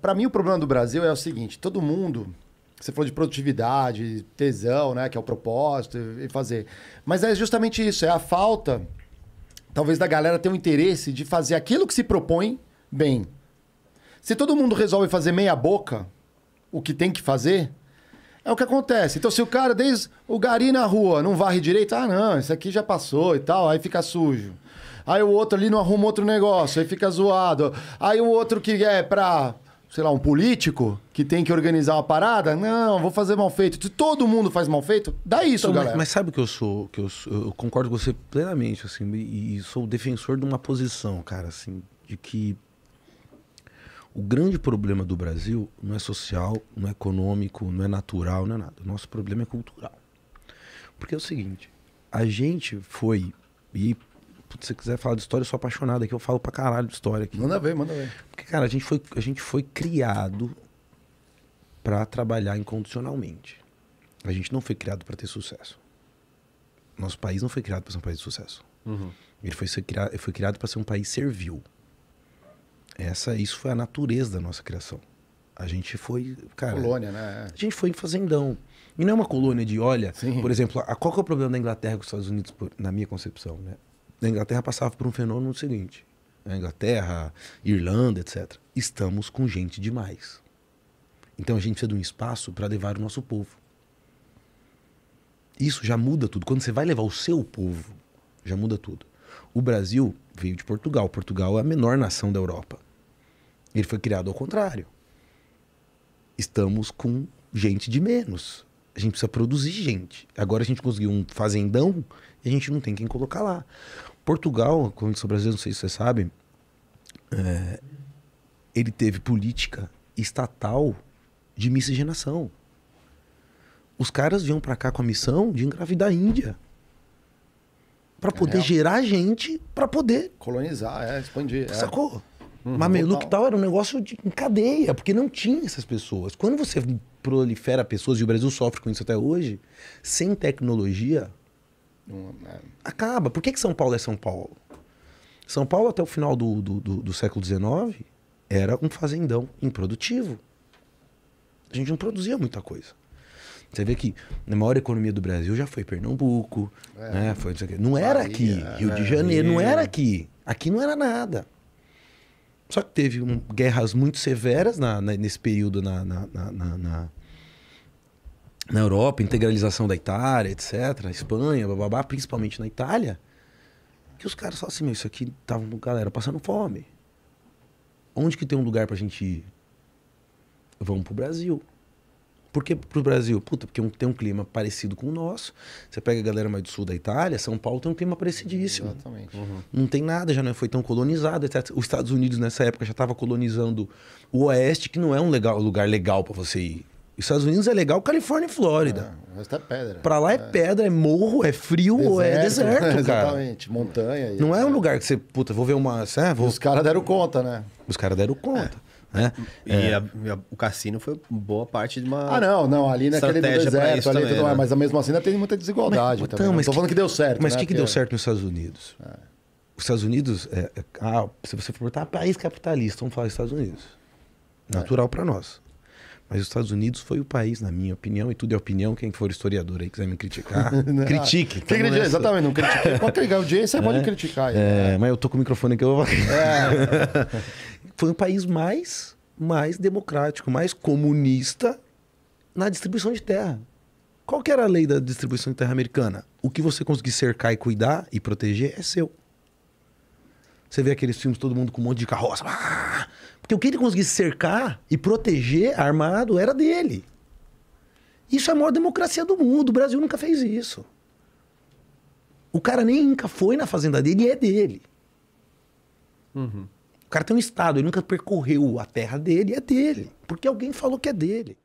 Para mim, o problema do Brasil é o seguinte: todo mundo. Você falou de produtividade, tesão, né? Que é o propósito e fazer. Mas é justamente isso: é a falta, talvez, da galera ter um interesse de fazer aquilo que se propõe bem. Se todo mundo resolve fazer meia boca, o que tem que fazer, é o que acontece. Então, se o cara, desde o gari na rua, não varre direito, ah, não, isso aqui já passou e tal, aí fica sujo. Aí o outro ali não arruma outro negócio, aí fica zoado. Aí o outro que é pra sei lá, um político que tem que organizar uma parada, não, vou fazer mal feito. Se todo mundo faz mal feito, dá então, isso, então, galera. Mas, mas, sabe que eu sou, que eu, sou, eu concordo com você plenamente, assim, e, e sou defensor de uma posição, cara, assim, de que o grande problema do Brasil não é social, não é econômico, não é natural, não é nada. O nosso problema é cultural. Porque é o seguinte, a gente foi, e Putz, se quiser falar de história, eu sou apaixonado aqui, eu falo pra caralho de história aqui. Manda ver, manda ver. Porque, cara, a gente foi, a gente foi criado para trabalhar incondicionalmente. A gente não foi criado para ter sucesso. Nosso país não foi criado para ser um país de sucesso. Uhum. Ele foi, ser criado, foi criado para ser um país servil. Essa, isso foi a natureza da nossa criação. A gente foi, cara. Colônia, né? É. A gente foi em fazendão. E não é uma colônia de olha, Sim. por exemplo, a, qual que é o problema da Inglaterra com os Estados Unidos, por, na minha concepção, né? A Inglaterra passava por um fenômeno seguinte: a Inglaterra, Irlanda, etc. Estamos com gente demais. Então a gente precisa de um espaço para levar o nosso povo. Isso já muda tudo. Quando você vai levar o seu povo, já muda tudo. O Brasil veio de Portugal. Portugal é a menor nação da Europa. Ele foi criado ao contrário. Estamos com gente de menos. A gente precisa produzir gente. Agora a gente conseguiu um fazendão e a gente não tem quem colocar lá. Portugal, quando sou brasileiro Brasil, não sei se você sabe, é, ele teve política estatal de miscigenação. Os caras vinham para cá com a missão de engravidar a Índia. Para é poder é. gerar gente, para poder. Colonizar, é, expandir. É. Sacou? Uhum, Mas e tal era um negócio de cadeia, porque não tinha essas pessoas. Quando você prolifera pessoas, e o Brasil sofre com isso até hoje, sem tecnologia, é. acaba. Por que, que São Paulo é São Paulo? São Paulo, até o final do, do, do, do século XIX, era um fazendão improdutivo. A gente não produzia muita coisa. Você vê que a maior economia do Brasil já foi Pernambuco, é, né? Foi, não, sei, não era aqui, Rio de né? Janeiro, não era aqui. Aqui não era nada. Só que teve um, guerras muito severas na, na, nesse período na, na, na, Europa, integralização da Itália, etc., Espanha, bababá, principalmente na Itália, que os caras falaram assim, meu, isso aqui tava, galera, passando fome. Onde que tem um lugar pra gente ir? Vamos pro Brasil. Por que pro Brasil? Puta, porque tem um clima parecido com o nosso. Você pega a galera mais do sul da Itália, São Paulo tem um clima parecidíssimo. Exatamente. Uhum. Não tem nada, já não é, foi tão colonizado. Os Estados Unidos nessa época já estava colonizando o oeste, que não é um legal, lugar legal para você ir. Os Estados Unidos é legal, Califórnia e Flórida. É, o resto é pedra. Pra lá é, é pedra, é morro, é frio, deserto, é deserto, né? cara. Exatamente, montanha. Não é, é um lugar que você, puta, vou ver uma. É, vou... Os caras deram conta, né? Os caras deram conta. É. Né? E é. a, a, o cassino foi boa parte de uma. Ah, não, não, ali naquele deserto, ali também, né? mas mesmo assim ainda tem muita desigualdade. Mas, também, então, né? mas tô falando que, que deu certo. Mas o né? que, que deu certo nos Estados Unidos? É. Os Estados Unidos, é, é ah, se você for botar ah, país capitalista, vamos falar dos Estados Unidos. É. Natural para nós. Mas os Estados Unidos foi o país, na minha opinião, e tudo é opinião. Quem for historiador aí quiser me criticar, critique. critica, exatamente, não critique. Pode criticar, audiência é, pode criticar. Aí, é, Mas eu tô com o microfone aqui, eu vou. É. foi um país mais, mais democrático, mais comunista na distribuição de terra. Qual que era a lei da distribuição de terra americana? O que você conseguir cercar e cuidar e proteger é seu. Você vê aqueles filmes, todo mundo com um monte de carroça. Ah! Porque o que ele conseguisse cercar e proteger armado era dele. Isso é a maior democracia do mundo. O Brasil nunca fez isso. O cara nem nunca foi na fazenda dele e é dele. Uhum. O cara tem um estado, ele nunca percorreu a terra dele, é dele. Porque alguém falou que é dele.